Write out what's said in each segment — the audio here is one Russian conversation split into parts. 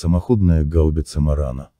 Самоходная гаубица Марана.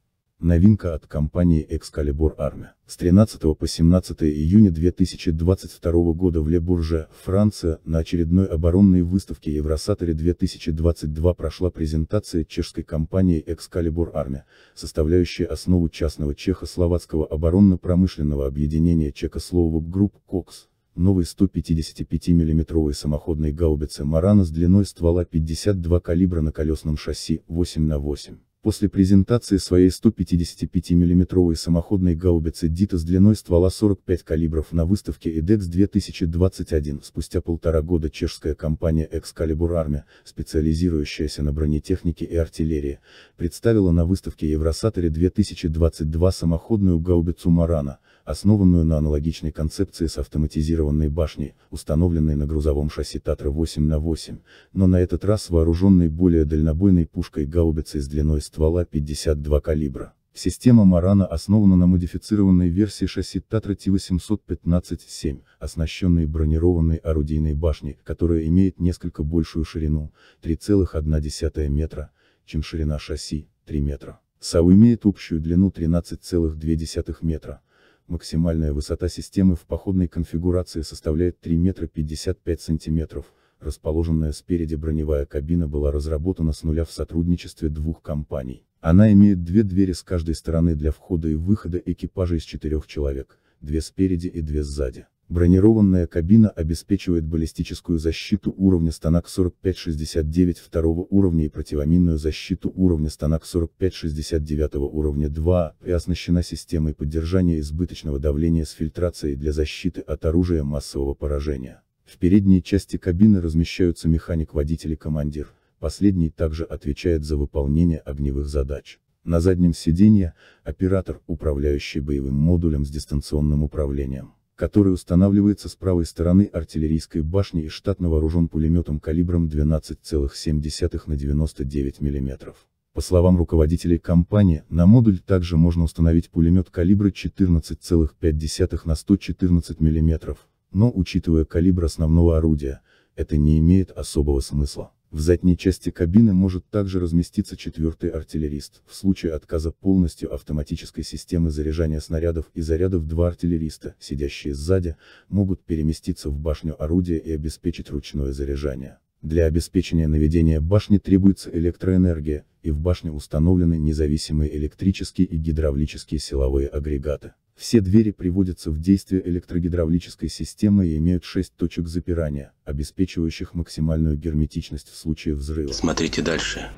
Новинка от компании Excalibur Army. С 13 по 17 июня 2022 года в Ле-Бурже, Франция, на очередной оборонной выставке Евросаторе 2022 прошла презентация чешской компании Excalibur Army, составляющая основу частного чехословацкого оборонно-промышленного объединения Чекословок Групп КОКС новой 155 миллиметровой самоходной гаубицы «Марана» с длиной ствола 52 калибра на колесном шасси 8 на 8 После презентации своей 155 миллиметровой самоходной гаубицы «Дита» с длиной ствола 45 калибров на выставке EDEX 2021, спустя полтора года чешская компания Excalibur Army, специализирующаяся на бронетехнике и артиллерии, представила на выставке Евросаторе 2022 самоходную гаубицу «Марана», основанную на аналогичной концепции с автоматизированной башней, установленной на грузовом шасси Татра 8 на 8, но на этот раз вооруженной более дальнобойной пушкой гаубицей с длиной ствола 52 калибра. Система Марана основана на модифицированной версии шасси Татра Т-815-7, оснащенной бронированной орудийной башней, которая имеет несколько большую ширину, 3,1 метра, чем ширина шасси, 3 метра. САУ имеет общую длину 13,2 метра, Максимальная высота системы в походной конфигурации составляет 3 метра 55 сантиметров. Расположенная спереди броневая кабина была разработана с нуля в сотрудничестве двух компаний. Она имеет две двери с каждой стороны для входа и выхода экипажа из четырех человек, две спереди и две сзади. Бронированная кабина обеспечивает баллистическую защиту уровня станок 4569 второго уровня и противоминную защиту уровня станок 4569 уровня 2 и оснащена системой поддержания избыточного давления с фильтрацией для защиты от оружия массового поражения. В передней части кабины размещаются механик-водитель и командир, последний также отвечает за выполнение огневых задач. На заднем сиденье – оператор, управляющий боевым модулем с дистанционным управлением который устанавливается с правой стороны артиллерийской башни и штатно вооружен пулеметом калибром 12,7 на 99 мм. По словам руководителей компании, на модуль также можно установить пулемет калибра 14,5 на 114 мм, но учитывая калибр основного орудия, это не имеет особого смысла. В задней части кабины может также разместиться четвертый артиллерист, в случае отказа полностью автоматической системы заряжания снарядов и зарядов два артиллериста, сидящие сзади, могут переместиться в башню орудия и обеспечить ручное заряжание. Для обеспечения наведения башни требуется электроэнергия, и в башне установлены независимые электрические и гидравлические силовые агрегаты. Все двери приводятся в действие электрогидравлической системы и имеют 6 точек запирания, обеспечивающих максимальную герметичность в случае взрыва. Смотрите дальше.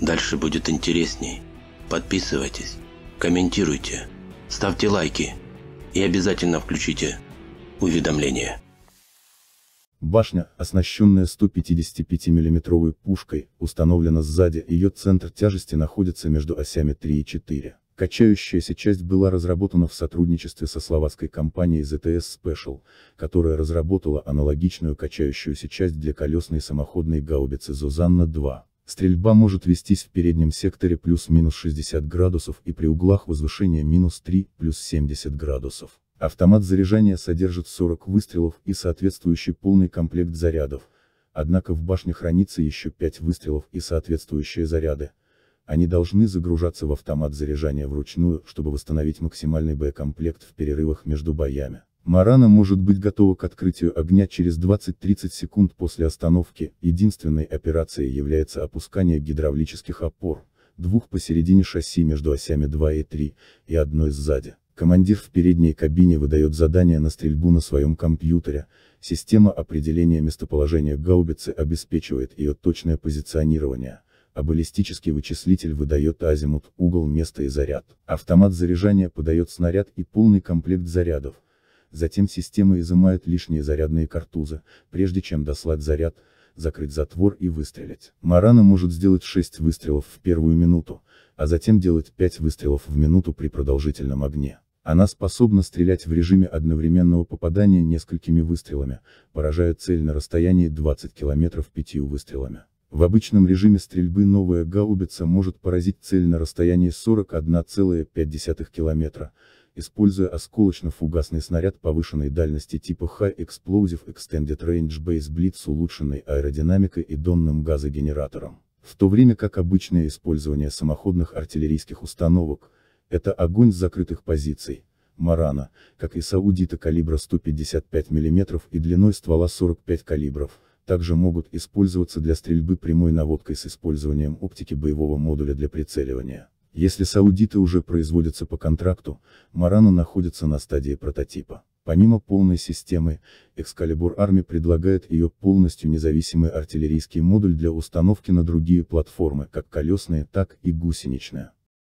Дальше будет интересней. Подписывайтесь, комментируйте, ставьте лайки и обязательно включите уведомления. Башня, оснащенная 155 миллиметровой пушкой, установлена сзади, ее центр тяжести находится между осями 3 и 4. Качающаяся часть была разработана в сотрудничестве со словацкой компанией ZTS Special, которая разработала аналогичную качающуюся часть для колесной самоходной гаубицы «Зозанна-2». Стрельба может вестись в переднем секторе плюс-минус 60 градусов и при углах возвышения минус 3, плюс 70 градусов. Автомат заряжания содержит 40 выстрелов и соответствующий полный комплект зарядов, однако в башне хранится еще 5 выстрелов и соответствующие заряды. Они должны загружаться в автомат заряжания вручную, чтобы восстановить максимальный боекомплект в перерывах между боями. Марана может быть готова к открытию огня через 20-30 секунд после остановки, единственной операцией является опускание гидравлических опор, двух посередине шасси между осями 2 и 3, и одной сзади. Командир в передней кабине выдает задание на стрельбу на своем компьютере, система определения местоположения гаубицы обеспечивает ее точное позиционирование, а баллистический вычислитель выдает азимут, угол, места и заряд. Автомат заряжания подает снаряд и полный комплект зарядов. Затем система изымает лишние зарядные картузы, прежде чем дослать заряд, закрыть затвор и выстрелить. Марана может сделать 6 выстрелов в первую минуту, а затем делать 5 выстрелов в минуту при продолжительном огне. Она способна стрелять в режиме одновременного попадания несколькими выстрелами, поражая цель на расстоянии 20 километров пятью выстрелами. В обычном режиме стрельбы новая гаубица может поразить цель на расстоянии 41,5 километра, используя осколочно-фугасный снаряд повышенной дальности типа High Explosive Extended Range Base Blitz с улучшенной аэродинамикой и донным газогенератором. В то время как обычное использование самоходных артиллерийских установок, это огонь с закрытых позиций. Марана, как и саудита калибра 155 мм и длиной ствола 45 калибров, также могут использоваться для стрельбы прямой наводкой с использованием оптики боевого модуля для прицеливания. Если саудиты уже производятся по контракту, Марана находится на стадии прототипа. Помимо полной системы, Экскалибур Army предлагает ее полностью независимый артиллерийский модуль для установки на другие платформы, как колесные, так и гусеничные.